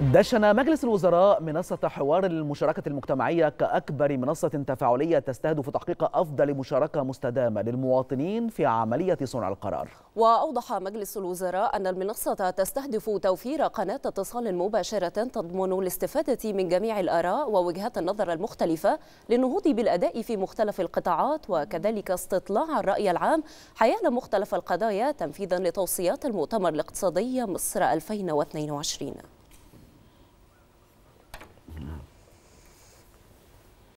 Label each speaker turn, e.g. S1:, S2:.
S1: دشن مجلس الوزراء منصة حوار المشاركة المجتمعية كأكبر منصة تفاعلية تستهدف تحقيق أفضل مشاركة مستدامة للمواطنين في عملية صنع القرار
S2: وأوضح مجلس الوزراء أن المنصة تستهدف توفير قناة اتصال مباشرة تضمن الاستفادة من جميع الآراء ووجهات النظر المختلفة للنهوض بالأداء في مختلف القطاعات وكذلك استطلاع الرأي العام حيال مختلف القضايا تنفيذا لتوصيات المؤتمر الاقتصادي مصر 2022